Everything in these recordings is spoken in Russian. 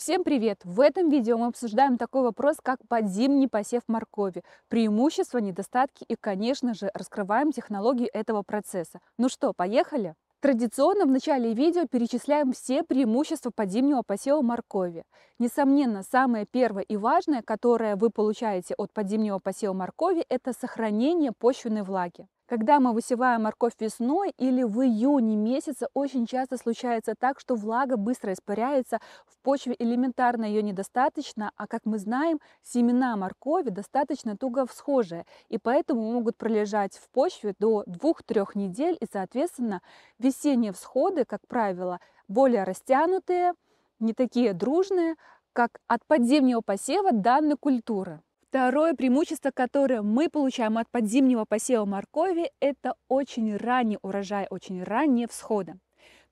Всем привет! В этом видео мы обсуждаем такой вопрос, как подзимний посев моркови, преимущества, недостатки и, конечно же, раскрываем технологии этого процесса. Ну что, поехали? Традиционно в начале видео перечисляем все преимущества подзимнего посева моркови. Несомненно, самое первое и важное, которое вы получаете от подзимнего посева моркови, это сохранение почвенной влаги. Когда мы высеваем морковь весной или в июне месяце, очень часто случается так, что влага быстро испаряется, в почве элементарно ее недостаточно, а как мы знаем, семена моркови достаточно туго всхожие, и поэтому могут пролежать в почве до 2-3 недель, и, соответственно, весенние всходы, как правило, более растянутые, не такие дружные, как от подземного посева данной культуры. Второе преимущество, которое мы получаем от подзимнего посева моркови, это очень ранний урожай, очень ранние всходы.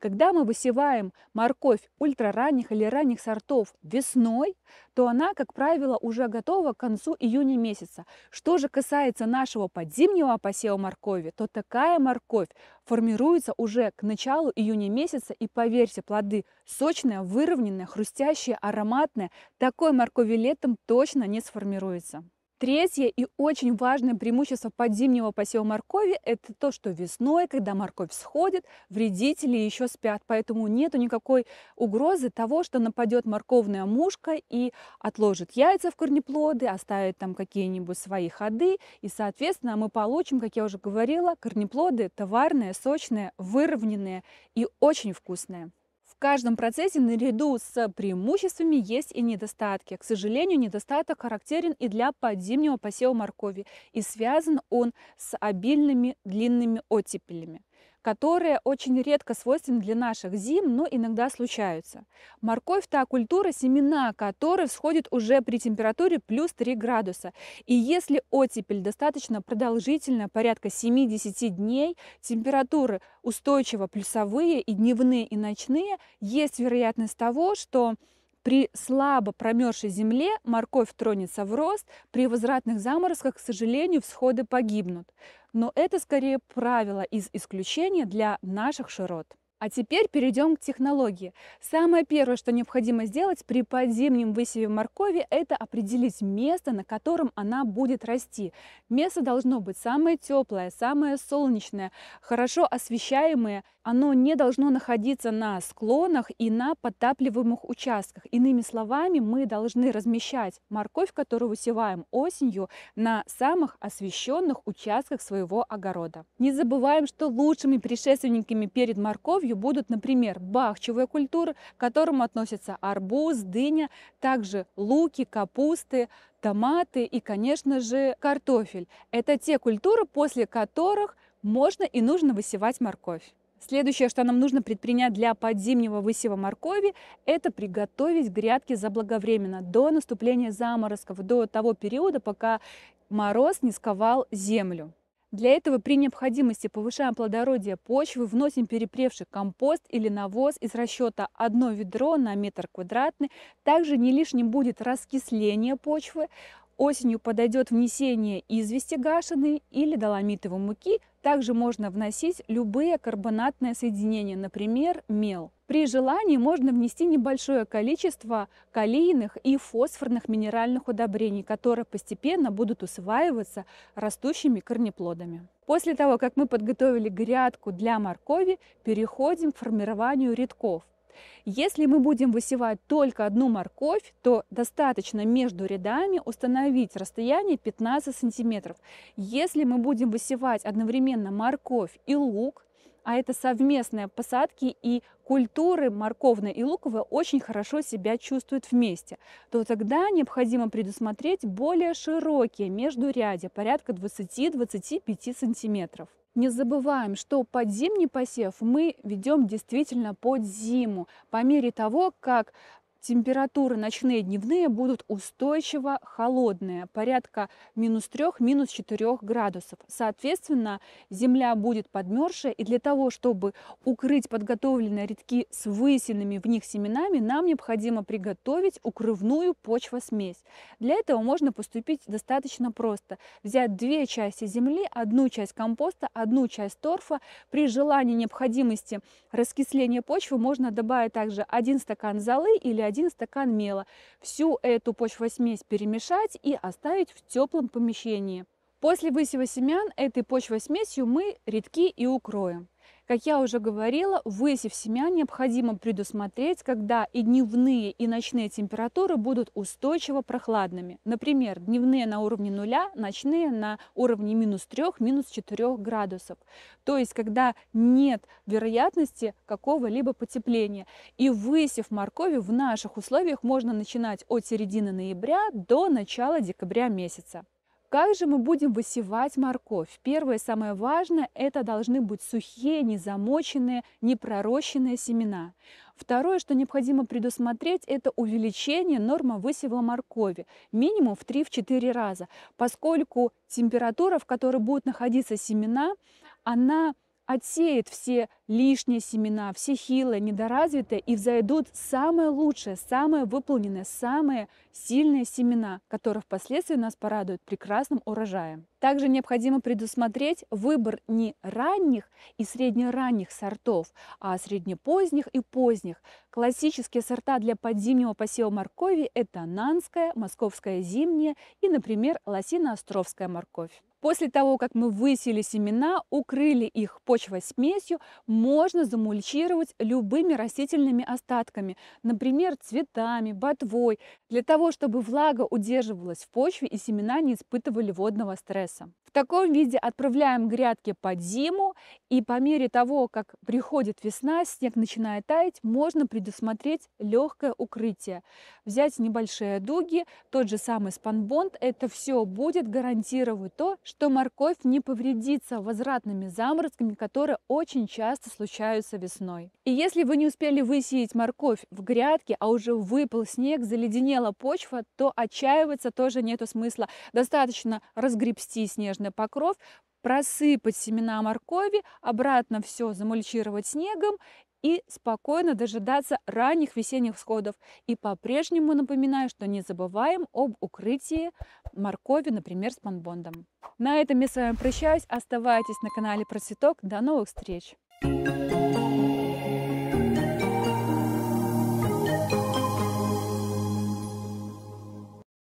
Когда мы высеваем морковь ультраранних или ранних сортов весной, то она, как правило, уже готова к концу июня месяца. Что же касается нашего подзимнего посева моркови, то такая морковь формируется уже к началу июня месяца. И поверьте, плоды сочные, выровненные, хрустящие, ароматные. Такой моркови летом точно не сформируется. Третье и очень важное преимущество подзимнего посева моркови – это то, что весной, когда морковь сходит, вредители еще спят, поэтому нет никакой угрозы того, что нападет морковная мушка и отложит яйца в корнеплоды, оставит там какие-нибудь свои ходы, и, соответственно, мы получим, как я уже говорила, корнеплоды товарные, сочные, выровненные и очень вкусные каждом процессе наряду с преимуществами есть и недостатки. К сожалению, недостаток характерен и для подзимнего посева моркови, и связан он с обильными длинными оттепелями которые очень редко свойственны для наших зим, но иногда случаются. Морковь – та культура, семена которой всходят уже при температуре плюс 3 градуса. И если оттепель достаточно продолжительная, порядка 70 дней, температуры устойчиво плюсовые и дневные, и ночные, есть вероятность того, что при слабо промерзшей земле морковь тронется в рост, при возвратных заморозках, к сожалению, всходы погибнут. Но это скорее правило из исключения для наших широт. А теперь перейдем к технологии. Самое первое, что необходимо сделать при подзимнем высеве моркови, это определить место, на котором она будет расти. Место должно быть самое теплое, самое солнечное, хорошо освещаемое. Оно не должно находиться на склонах и на подтапливаемых участках. Иными словами, мы должны размещать морковь, которую высеваем осенью, на самых освещенных участках своего огорода. Не забываем, что лучшими предшественниками перед морковью осенью будут, например, бахчевые культуры, к которым относятся арбуз, дыня, также луки, капусты, томаты и, конечно же, картофель. Это те культуры, после которых можно и нужно высевать морковь. Следующее, что нам нужно предпринять для подзимнего высева моркови, это приготовить грядки заблаговременно, до наступления заморозков, до того периода, пока мороз не сковал землю. Для этого при необходимости повышаем плодородие почвы, вносим перепревший компост или навоз из расчета одно ведро на метр квадратный. Также не лишним будет раскисление почвы. Осенью подойдет внесение извести гашеной или доломитовой муки. Также можно вносить любые карбонатные соединения, например, мел. При желании можно внести небольшое количество калийных и фосфорных минеральных удобрений, которые постепенно будут усваиваться растущими корнеплодами. После того, как мы подготовили грядку для моркови, переходим к формированию рядков. Если мы будем высевать только одну морковь, то достаточно между рядами установить расстояние 15 сантиметров. Если мы будем высевать одновременно морковь и лук, а это совместные посадки и культуры морковной и луковой очень хорошо себя чувствуют вместе, то тогда необходимо предусмотреть более широкие междурядья, порядка 20-25 сантиметров. Не забываем, что под посев мы ведем действительно под зиму. По мере того, как Температуры ночные и дневные будут устойчиво холодные, порядка минус 3, минус 4 градусов. Соответственно, земля будет подмерзшая, и для того, чтобы укрыть подготовленные редки с высенными в них семенами, нам необходимо приготовить укрывную почвосмесь. Для этого можно поступить достаточно просто. Взять две части земли, одну часть компоста, одну часть торфа. При желании необходимости раскисления почвы можно добавить также один стакан золы или один один стакан мела. Всю эту почвосмесь перемешать и оставить в теплом помещении. После высева семян этой почвосмесью мы редки и укроем. Как я уже говорила, высев семя необходимо предусмотреть, когда и дневные, и ночные температуры будут устойчиво прохладными. Например, дневные на уровне нуля, ночные на уровне минус 3, минус 4 градусов. То есть, когда нет вероятности какого-либо потепления. И высев моркови в наших условиях можно начинать от середины ноября до начала декабря месяца. Как же мы будем высевать морковь? Первое, самое важное, это должны быть сухие, незамоченные, непророщенные семена. Второе, что необходимо предусмотреть, это увеличение нормы высева моркови минимум в 3-4 раза, поскольку температура, в которой будут находиться семена, она отсеет все лишние семена, все хилые, недоразвитые, и взойдут самые лучшие, самые выполненные, самые сильные семена, которые впоследствии нас порадуют прекрасным урожаем. Также необходимо предусмотреть выбор не ранних и среднеранних сортов, а среднепоздних и поздних. Классические сорта для подзимнего посева моркови – это нанская, московская зимняя и, например, лосино-островская морковь. После того, как мы высели семена, укрыли их почвой смесью, можно замульчировать любыми растительными остатками, например, цветами, ботвой, для того, чтобы влага удерживалась в почве и семена не испытывали водного стресса. В таком виде отправляем грядки под зиму, и по мере того, как приходит весна, снег начинает таять, можно предусмотреть легкое укрытие. Взять небольшие дуги, тот же самый спанбонд, это все будет гарантировать то, что морковь не повредится возвратными заморозками, которые очень часто случаются весной. И если вы не успели высеять морковь в грядке, а уже выпал снег, заледенела почва, то отчаиваться тоже нету смысла. Достаточно разгребсти снежный влажный покров, просыпать семена моркови, обратно все замульчировать снегом и спокойно дожидаться ранних весенних всходов И по-прежнему напоминаю, что не забываем об укрытии моркови, например, с панбондом. На этом я с вами прощаюсь. Оставайтесь на канале Процветок. До новых встреч! Thank you.